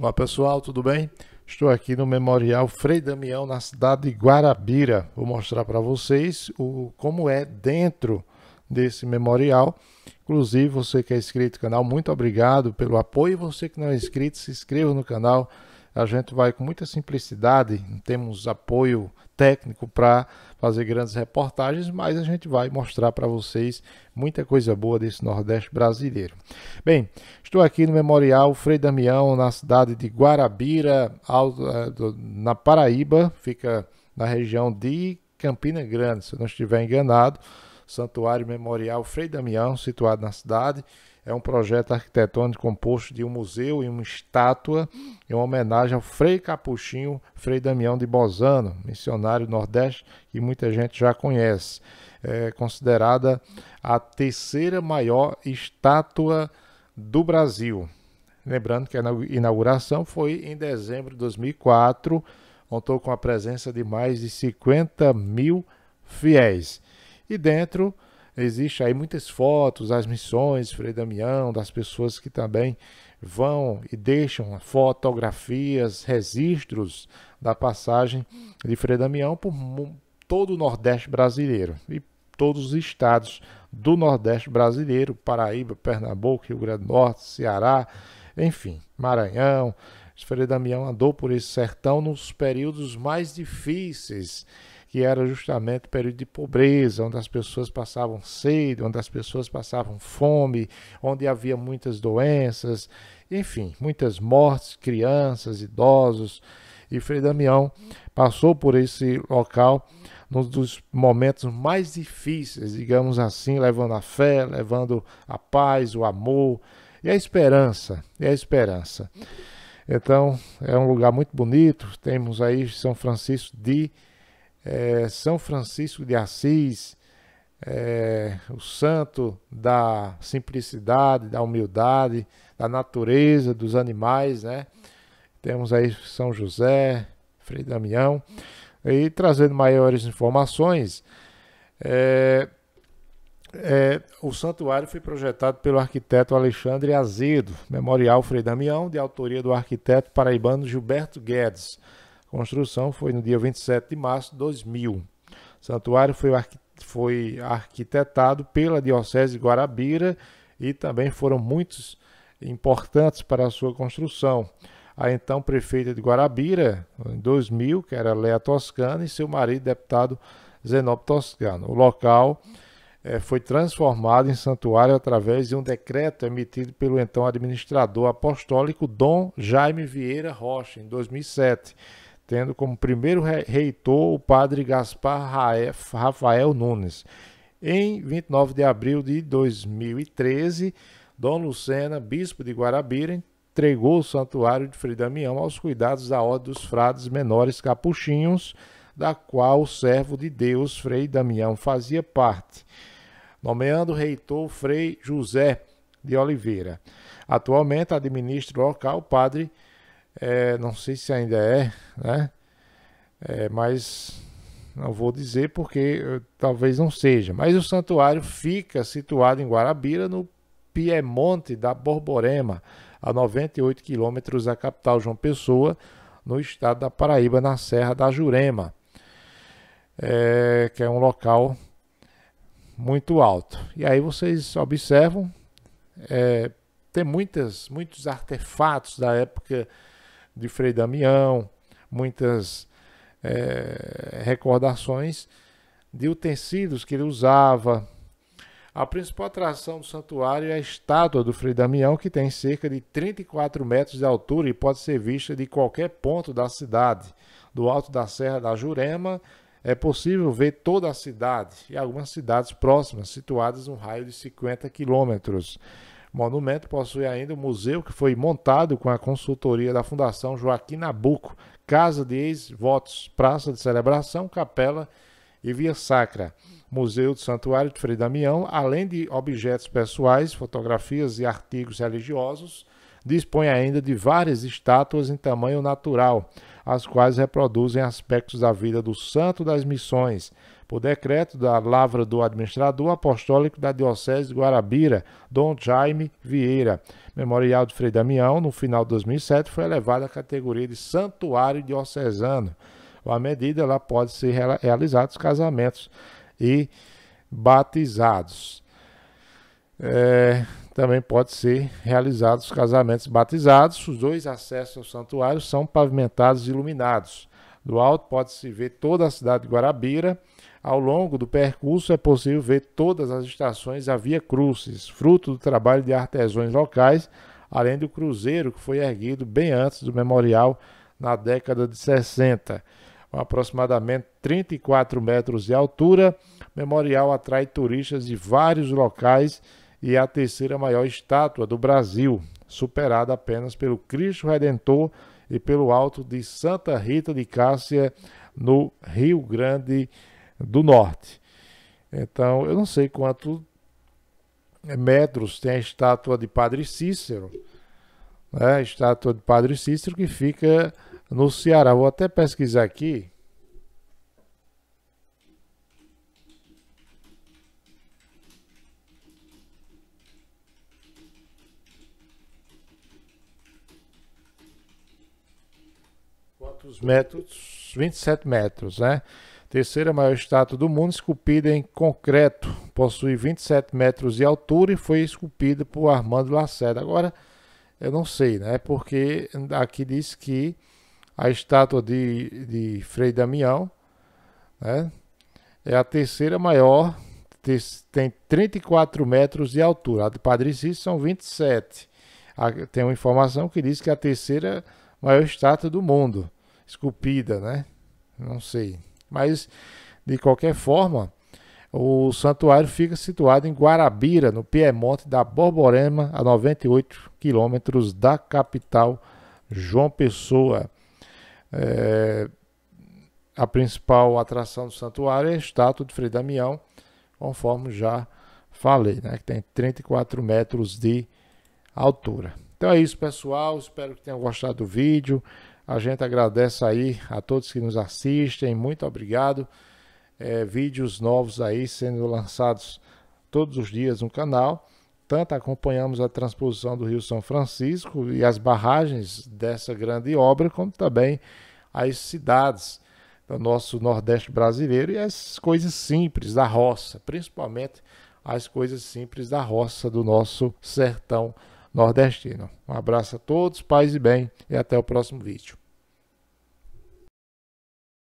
Olá pessoal, tudo bem? Estou aqui no Memorial Frei Damião, na cidade de Guarabira. Vou mostrar para vocês o, como é dentro desse memorial. Inclusive, você que é inscrito no canal, muito obrigado pelo apoio. Você que não é inscrito, se inscreva no canal, a gente vai com muita simplicidade, temos apoio técnico para fazer grandes reportagens, mas a gente vai mostrar para vocês muita coisa boa desse Nordeste brasileiro. Bem, estou aqui no Memorial Frei Damião, na cidade de Guarabira, eh, na Paraíba, fica na região de Campina Grande, se eu não estiver enganado. Santuário Memorial Frei Damião, situado na cidade é um projeto arquitetônico composto de um museu e uma estátua em homenagem ao Frei Capuchinho Frei Damião de Bozano, missionário nordeste que muita gente já conhece. É considerada a terceira maior estátua do Brasil. Lembrando que a inauguração foi em dezembro de 2004, contou com a presença de mais de 50 mil fiéis. E dentro Existe aí muitas fotos as missões Frei Damião, das pessoas que também vão e deixam fotografias, registros da passagem de Frei Damião por todo o Nordeste brasileiro e todos os estados do Nordeste brasileiro, Paraíba, Pernambuco, Rio Grande do Norte, Ceará, enfim, Maranhão. Frei Damião andou por esse sertão nos períodos mais difíceis que era justamente o período de pobreza, onde as pessoas passavam sede, onde as pessoas passavam fome, onde havia muitas doenças, enfim, muitas mortes, crianças, idosos. E Frei Damião passou por esse local num dos momentos mais difíceis, digamos assim, levando a fé, levando a paz, o amor e a esperança, e a esperança. Então, é um lugar muito bonito. Temos aí São Francisco de é, São Francisco de Assis, é, o santo da simplicidade, da humildade, da natureza, dos animais, né? Temos aí São José, Frei Damião. E trazendo maiores informações, é, é, o santuário foi projetado pelo arquiteto Alexandre Azedo, Memorial Frei Damião, de autoria do arquiteto paraibano Gilberto Guedes construção foi no dia 27 de março de 2000. O santuário foi, foi arquitetado pela Diocese de Guarabira e também foram muitos importantes para a sua construção. A então prefeita de Guarabira, em 2000, que era Lea Toscana, e seu marido, deputado Zenob Toscano. O local eh, foi transformado em santuário através de um decreto emitido pelo então administrador apostólico Dom Jaime Vieira Rocha, em 2007 tendo como primeiro reitor o padre Gaspar Rafael Nunes. Em 29 de abril de 2013, Dom Lucena, bispo de Guarabira, entregou o santuário de Frei Damião aos cuidados da Ordem dos Frades Menores Capuchinhos, da qual o servo de Deus, Frei Damião, fazia parte, nomeando reitor Frei José de Oliveira. Atualmente administra o local o padre é, não sei se ainda é, né? É, mas não vou dizer porque talvez não seja. Mas o santuário fica situado em Guarabira, no Piemonte da Borborema, a 98 quilômetros da capital João Pessoa, no estado da Paraíba, na Serra da Jurema, é, que é um local muito alto. E aí vocês observam, é, tem muitas, muitos artefatos da época de Frei Damião, muitas é, recordações de utensílios que ele usava. A principal atração do santuário é a estátua do Frei Damião, que tem cerca de 34 metros de altura e pode ser vista de qualquer ponto da cidade. Do alto da Serra da Jurema é possível ver toda a cidade e algumas cidades próximas, situadas um raio de 50 quilômetros monumento possui ainda o um museu que foi montado com a consultoria da Fundação Joaquim Nabuco, casa de ex-votos, praça de celebração, capela e via sacra. Museu do Santuário de Frei Damião, além de objetos pessoais, fotografias e artigos religiosos, dispõe ainda de várias estátuas em tamanho natural, as quais reproduzem aspectos da vida do santo das missões, por decreto da lavra do administrador apostólico da Diocese de Guarabira, Dom Jaime Vieira. Memorial de Frei Damião, no final de 2007, foi elevado à categoria de Santuário Diocesano. a medida, lá pode ser realizados casamentos e batizados. É, também pode ser realizados casamentos batizados. Os dois acessos ao santuário são pavimentados e iluminados. Do alto pode-se ver toda a cidade de Guarabira. Ao longo do percurso é possível ver todas as estações a Via Crucis, fruto do trabalho de artesãos locais, além do cruzeiro que foi erguido bem antes do memorial na década de 60. Com aproximadamente 34 metros de altura, o memorial atrai turistas de vários locais e é a terceira maior estátua do Brasil, superada apenas pelo Cristo Redentor e pelo alto de Santa Rita de Cássia, no Rio Grande do do norte. Então, eu não sei quanto eh, metros tem a estátua de Padre Cícero, né? a estátua de Padre Cícero que fica no Ceará. Vou até pesquisar aqui. Quantos metros? 27 metros, né? terceira maior estátua do mundo esculpida em concreto. Possui 27 metros de altura e foi esculpida por Armando Lacerda. Agora, eu não sei, né? Porque aqui diz que a estátua de, de Frei Damião né? é a terceira maior, tem 34 metros de altura. A de Padre Cícero são 27. Tem uma informação que diz que é a terceira maior estátua do mundo, esculpida, né? Não sei. Mas, de qualquer forma, o santuário fica situado em Guarabira, no Piemonte da Borborema, a 98 quilômetros da capital João Pessoa. É, a principal atração do santuário é a estátua de Frei Damião, conforme já falei, né, que tem 34 metros de altura. Então é isso, pessoal. Espero que tenham gostado do vídeo. A gente agradece aí a todos que nos assistem, muito obrigado. É, vídeos novos aí sendo lançados todos os dias no canal. Tanto acompanhamos a transposição do Rio São Francisco e as barragens dessa grande obra, como também as cidades do nosso Nordeste brasileiro e as coisas simples da roça, principalmente as coisas simples da roça do nosso sertão nordestino. Um abraço a todos, paz e bem, e até o próximo vídeo.